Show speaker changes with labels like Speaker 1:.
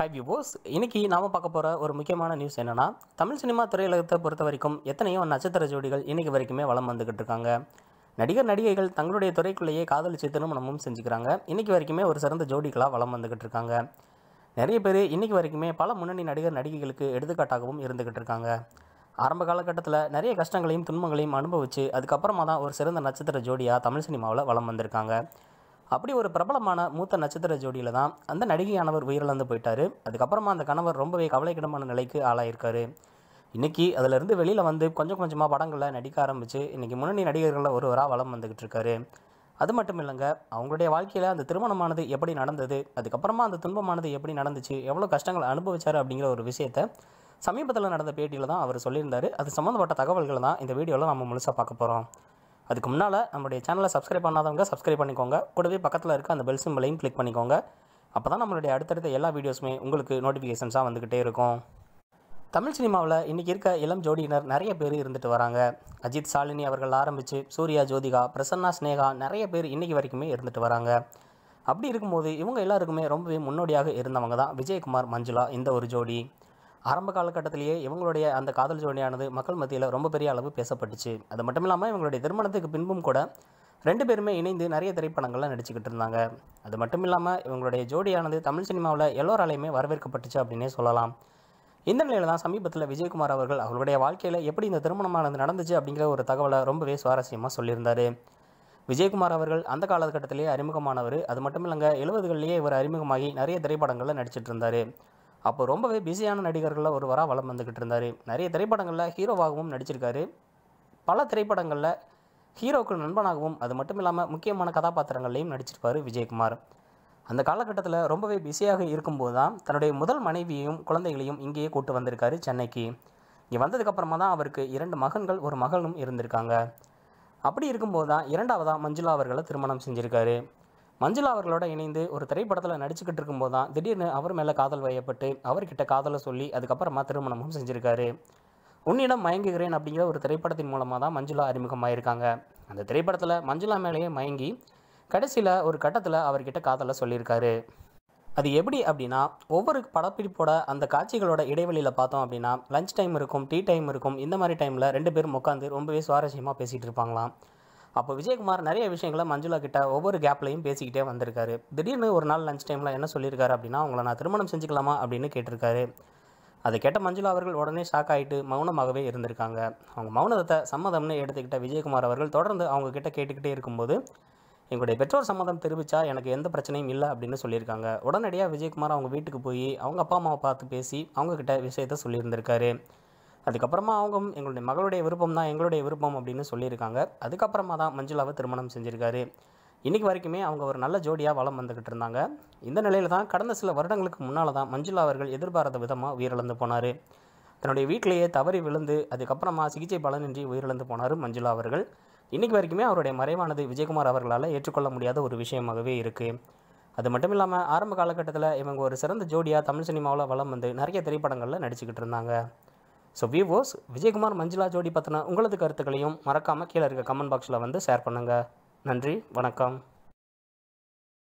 Speaker 1: high வியூவோஸ் இன்னைக்கு நாம் பார்க்க போகிற ஒரு முக்கியமான நியூஸ் என்னென்னா தமிழ் சினிமா திரையுலகத்தை பொறுத்த வரைக்கும் எத்தனையோ நட்சத்திர ஜோடிகள் இன்னைக்கு வரைக்குமே வளம் வந்துக்கிட்டு இருக்காங்க நடிகர் நடிகைகள் தங்களுடைய துறைக்குள்ளேயே காதலிச்சு திருமணமும் செஞ்சுக்கிறாங்க இன்றைக்கு வரைக்குமே ஒரு சிறந்த ஜோடிகளாக வளம் வந்துக்கிட்டு இருக்காங்க நிறைய பேர் இன்னைக்கு வரைக்குமே பல முன்னணி நடிகர் நடிகைகளுக்கு எடுத்துக்காட்டாகவும் இருந்துக்கிட்டு இருக்காங்க ஆரம்ப காலகட்டத்தில் நிறைய கஷ்டங்களையும் துன்பங்களையும் அனுபவித்து அதுக்கப்புறமா தான் ஒரு சிறந்த நட்சத்திர ஜோடியாக தமிழ் சினிமாவில் வளம் வந்திருக்காங்க அப்படி ஒரு பிரபலமான மூத்த நட்சத்திர ஜோடியில் தான் அந்த நடிகையானவர் உயிரிழந்து போயிட்டார் அதுக்கப்புறமா அந்த கணவர் ரொம்பவே கவலைக்கிடமான நிலைக்கு ஆளாயிருக்காரு இன்றைக்கி அதிலிருந்து வெளியில் வந்து கொஞ்சம் கொஞ்சமாக படங்களில் நடிக்க ஆரம்பித்து இன்றைக்கி முன்னணி நடிகர்களில் ஒருவராக வளம் வந்துக்கிட்டு இருக்காரு அது மட்டும் இல்லைங்க அவங்களுடைய வாழ்க்கையில் அந்த திருமணமானது எப்படி நடந்தது அதுக்கப்புறமா அந்த துன்பமானது எப்படி நடந்துச்சு எவ்வளோ கஷ்டங்கள் அனுபவிச்சார் அப்படிங்கிற ஒரு விஷயத்தை சமீபத்தில் நடந்த பேட்டியில் தான் அவர் சொல்லியிருந்தார் அது சம்மந்தப்பட்ட தகவல்களை தான் இந்த வீடியோவில் நம்ம முழுசாக பார்க்க போகிறோம் அதுக்கு முன்னால் நம்மளுடைய சேனலை சப்ஸ்கிரைப் பண்ணாதவங்க சப்ஸ்கிரைப் பண்ணிக்கோங்க கூடவே பக்கத்தில் இருக்க அந்த பெல் சிம்பிளையும் கிளிக் பண்ணிக்கோங்க அப்போ தான் நம்மளுடைய அடுத்தடுத்த எல்லா வீடியோஸுமே உங்களுக்கு நோட்டிஃபிகேஷன்ஸாக வந்துக்கிட்டே இருக்கும் தமிழ் சினிமாவில் இன்றைக்கி இருக்க இளம் ஜோடியினர் நிறைய பேர் இருந்துட்டு வராங்க அஜித் சாலினி அவர்கள் ஆரம்பித்து சூர்யா ஜோதிகா பிரசன்னா ஸ்னேகா நிறைய பேர் இன்றைக்கி வரைக்குமே இருந்துட்டு வராங்க அப்படி இருக்கும்போது இவங்க எல்லாருக்குமே ரொம்பவே முன்னோடியாக இருந்தவங்க தான் விஜயகுமார் மஞ்சுளா இந்த ஒரு ஜோடி ஆரம்ப காலகட்டத்திலேயே இவங்களுடைய அந்த காதல் ஜோடியானது மக்கள் மத்தியில் ரொம்ப பெரிய அளவு பேசப்பட்டுச்சு அது மட்டும் இல்லாமல் இவங்களுடைய திருமணத்துக்கு பின்பும் கூட ரெண்டு பேருமே இணைந்து நிறைய திரைப்படங்கள்லாம் நடிச்சுக்கிட்டு இருந்தாங்க அது மட்டும் இல்லாமல் இவங்களுடைய ஜோடியானது தமிழ் சினிமாவில் எல்லோராலையுமே வரவேற்கப்பட்டுச்சு அப்படின்னே சொல்லலாம் இந்த நிலையில் தான் சமீபத்தில் விஜயகுமார் அவர்கள் அவருடைய வாழ்க்கையில் எப்படி இந்த திருமணமானது நடந்துச்சு அப்படிங்கிற ஒரு தகவலை ரொம்பவே சுவாரஸ்யமாக சொல்லியிருந்தார் விஜயகுமார் அவர்கள் அந்த காலகட்டத்திலேயே அறிமுகமானவர் அது மட்டும் இல்லைங்க எழுபதுகளிலேயே இவர் அறிமுகமாகி நிறைய திரைப்படங்களில் நடிச்சிட்டு இருந்தார் அப்போ ரொம்பவே பிஸியான நடிகர்களில் ஒருவராக வளம் வந்துக்கிட்டு இருந்தார் நிறைய திரைப்படங்களில் ஹீரோவாகவும் நடிச்சிருக்காரு பல திரைப்படங்களில் ஹீரோக்கு நண்பனாகவும் அது மட்டும் இல்லாமல் முக்கியமான கதாபாத்திரங்கள்லையும் நடிச்சிருப்பார் விஜயகுமார் அந்த காலகட்டத்தில் ரொம்பவே பிஸியாக இருக்கும்போது தான் தன்னுடைய முதல் மனைவியையும் குழந்தைகளையும் இங்கேயே கூட்டு வந்திருக்காரு சென்னைக்கு இங்கே வந்ததுக்கப்புறமா தான் அவருக்கு இரண்டு மகன்கள் ஒரு மகளும் இருந்திருக்காங்க அப்படி இருக்கும்போது தான் இரண்டாவதாக மஞ்சுளா அவர்களை திருமணம் செஞ்சுருக்காரு மஞ்சுளா அவர்களோட இணைந்து ஒரு திரைப்படத்தில் நடிச்சுக்கிட்டு இருக்கும்போது தான் திடீர்னு அவர் மேலே காதல் வயப்பட்டு அவர்கிட்ட காதலை சொல்லி அதுக்கப்புறமா திருமணமும் செஞ்சுருக்காரு உன்னிடம் மயங்குகிறேன் அப்படிங்கிற ஒரு திரைப்படத்தின் மூலமாக தான் மஞ்சுளா அறிமுகமாயிருக்காங்க அந்த திரைப்படத்தில் மஞ்சுளா மேலேயே மயங்கி கடைசியில் ஒரு கட்டத்தில் அவர்கிட்ட காதலை சொல்லியிருக்காரு அது எப்படி அப்படின்னா ஒவ்வொரு படப்பிடிப்போட அந்த காட்சிகளோட இடைவெளியில் பார்த்தோம் அப்படின்னா லஞ்ச் டைம் இருக்கும் டீ டைம் இருக்கும் இந்த மாதிரி டைமில் ரெண்டு பேரும் உட்காந்து ரொம்பவே சுவாரஸ்யமாக பேசிகிட்டு இருப்பாங்களாம் அப்போ விஜயகுமார் நிறைய விஷயங்களை மஞ்சுளா கிட்ட ஒவ்வொரு கேப்லையும் பேசிக்கிட்டே வந்திருக்காரு திடீர்னு ஒரு நாள் லஞ்ச் டைமில் என்ன சொல்லியிருக்காரு அப்படின்னா உங்களை நான் திருமணம் செஞ்சுக்கலாமா அப்படின்னு கேட்டிருக்காரு அதை கேட்ட மஞ்சுளா அவர்கள் உடனே ஷாக் ஆகிட்டு மௌனமாகவே இருந்திருக்காங்க அவங்க மௌனத்தை சம்மதம்னு எடுத்துக்கிட்ட விஜயகுமார் அவர்கள் தொடர்ந்து அவங்க கிட்ட கேட்டுக்கிட்டே இருக்கும்போது எங்களுடைய பெற்றோர் சம்மதம் தெரிவித்தா எனக்கு எந்த பிரச்சனையும் இல்லை அப்படின்னு சொல்லியிருக்காங்க உடனடியாக விஜயகுமார் அவங்க வீட்டுக்கு போய் அவங்க அப்பா அம்மாவை பார்த்து பேசி அவங்கக்கிட்ட விஷயத்த சொல்லியிருந்திருக்காரு அதுக்கப்புறமா அவங்க எங்களுடைய மகளுடைய விருப்பம் தான் எங்களுடைய விருப்பம் அப்படின்னு சொல்லியிருக்காங்க அதுக்கப்புறமா தான் மஞ்சுளாவை திருமணம் செஞ்சுருக்காரு இன்றைக்கி வரைக்குமே அவங்க ஒரு நல்ல ஜோடியாக வளம் வந்துக்கிட்டு இருந்தாங்க இந்த நிலையில் தான் கடந்த சில வருடங்களுக்கு முன்னால் தான் மஞ்சுளா அவர்கள் எதிர்பாராத விதமாக உயிரிழந்து போனார் தன்னுடைய வீட்டிலேயே தவறி விழுந்து அதுக்கப்புறமா சிகிச்சை பலனின்றி உயிரிழந்து போனார் மஞ்சுளா அவர்கள் இன்றைக்கு வரைக்குமே அவருடைய மறைவானது விஜயகுமார் அவர்களால் ஏற்றுக்கொள்ள முடியாத ஒரு விஷயமாகவே இருக்குது அது மட்டும் இல்லாமல் ஆரம்ப காலகட்டத்தில் இவங்க ஒரு சிறந்த ஜோடியாக தமிழ் சினிமாவில் வளம் வந்து நிறைய திரைப்படங்களில் நடிச்சுக்கிட்டு இருந்தாங்க ஸோ விவோஸ் விஜயகுமார் மஞ்சுளா ஜோடி பற்றின உங்களது கருத்துக்களையும் மறக்காமல் கீழே இருக்க கமெண்ட் பாக்ஸில் வந்து ஷேர் பண்ணுங்கள் நன்றி வணக்கம்